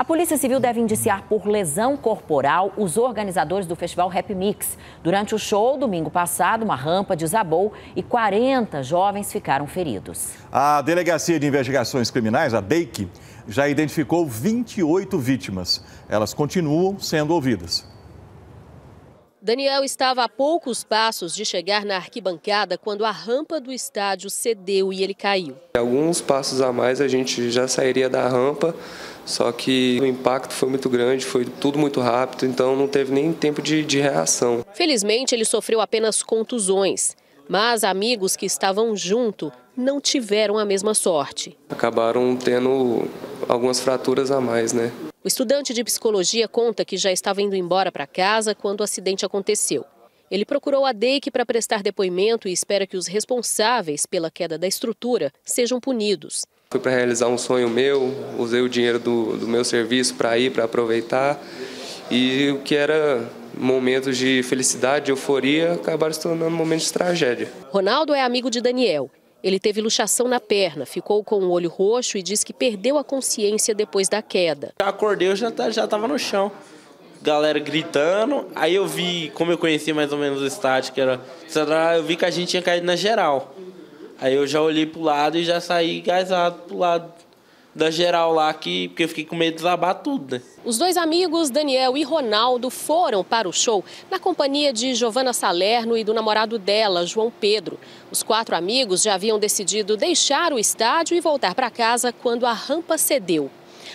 A Polícia Civil deve indiciar por lesão corporal os organizadores do festival Rap Mix. Durante o show, domingo passado, uma rampa desabou e 40 jovens ficaram feridos. A Delegacia de Investigações Criminais, a DEIC, já identificou 28 vítimas. Elas continuam sendo ouvidas. Daniel estava a poucos passos de chegar na arquibancada quando a rampa do estádio cedeu e ele caiu. Alguns passos a mais a gente já sairia da rampa, só que o impacto foi muito grande, foi tudo muito rápido, então não teve nem tempo de, de reação. Felizmente, ele sofreu apenas contusões, mas amigos que estavam junto não tiveram a mesma sorte. Acabaram tendo algumas fraturas a mais, né? O estudante de psicologia conta que já estava indo embora para casa quando o acidente aconteceu. Ele procurou a DEIC para prestar depoimento e espera que os responsáveis pela queda da estrutura sejam punidos. Fui para realizar um sonho meu, usei o dinheiro do, do meu serviço para ir, para aproveitar. E o que era momentos de felicidade, de euforia, acabaram se tornando momentos de tragédia. Ronaldo é amigo de Daniel ele teve luxação na perna, ficou com o olho roxo e diz que perdeu a consciência depois da queda. acordei, eu já estava tá, no chão. Galera gritando, aí eu vi, como eu conhecia mais ou menos o estádio, que era. Eu vi que a gente tinha caído na geral. Aí eu já olhei pro lado e já saí gasado pro lado da geral lá que porque eu fiquei com medo de desabar tudo, né? Os dois amigos, Daniel e Ronaldo, foram para o show na companhia de Giovana Salerno e do namorado dela, João Pedro. Os quatro amigos já haviam decidido deixar o estádio e voltar para casa quando a rampa cedeu.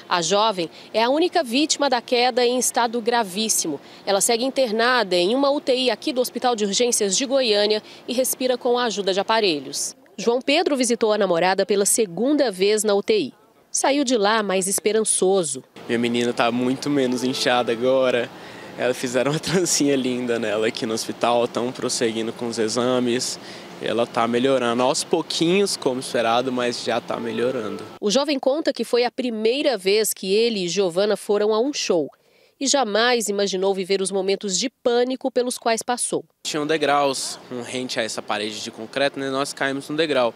A jovem é a única vítima da queda em estado gravíssimo. Ela segue internada em uma UTI aqui do Hospital de Urgências de Goiânia e respira com a ajuda de aparelhos. João Pedro visitou a namorada pela segunda vez na UTI saiu de lá mais esperançoso. Minha menina está muito menos inchada agora. Ela fizeram uma trancinha linda nela aqui no hospital, estão prosseguindo com os exames. Ela está melhorando aos pouquinhos, como esperado, mas já está melhorando. O jovem conta que foi a primeira vez que ele e Giovana foram a um show e jamais imaginou viver os momentos de pânico pelos quais passou. Tinham degraus, um rente a essa parede de concreto, né? nós caímos num degrau.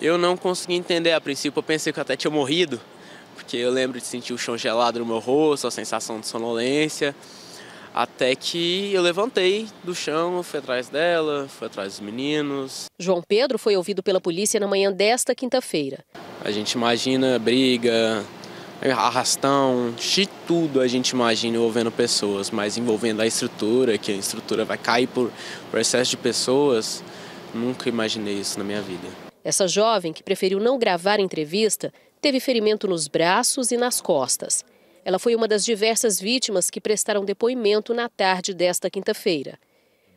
Eu não consegui entender a princípio, eu pensei que até tinha morrido, porque eu lembro de sentir o chão gelado no meu rosto, a sensação de sonolência. Até que eu levantei do chão, fui atrás dela, fui atrás dos meninos. João Pedro foi ouvido pela polícia na manhã desta quinta-feira. A gente imagina briga, arrastão, de tudo a gente imagina envolvendo pessoas, mas envolvendo a estrutura, que a estrutura vai cair por, por excesso de pessoas, nunca imaginei isso na minha vida. Essa jovem, que preferiu não gravar a entrevista, teve ferimento nos braços e nas costas. Ela foi uma das diversas vítimas que prestaram depoimento na tarde desta quinta-feira.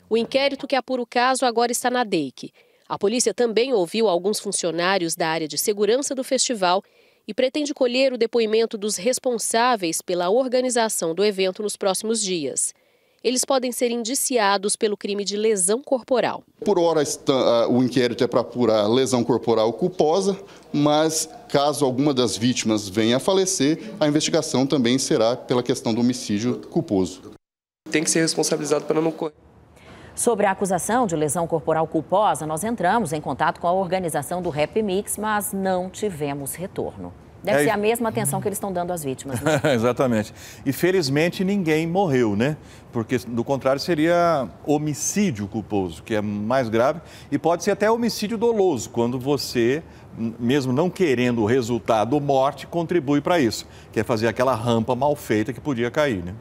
O inquérito que apura o caso agora está na DEIC. A polícia também ouviu alguns funcionários da área de segurança do festival e pretende colher o depoimento dos responsáveis pela organização do evento nos próximos dias eles podem ser indiciados pelo crime de lesão corporal. Por hora, ah, o inquérito é para apurar lesão corporal culposa, mas caso alguma das vítimas venha a falecer, a investigação também será pela questão do homicídio culposo. Tem que ser responsabilizado para não correr. Sobre a acusação de lesão corporal culposa, nós entramos em contato com a organização do Rap Mix, mas não tivemos retorno. Deve é, ser a mesma atenção que eles estão dando às vítimas. Né? Exatamente. E felizmente ninguém morreu, né? Porque do contrário seria homicídio culposo, que é mais grave, e pode ser até homicídio doloso, quando você, mesmo não querendo o resultado morte, contribui para isso, que é fazer aquela rampa mal feita que podia cair, né?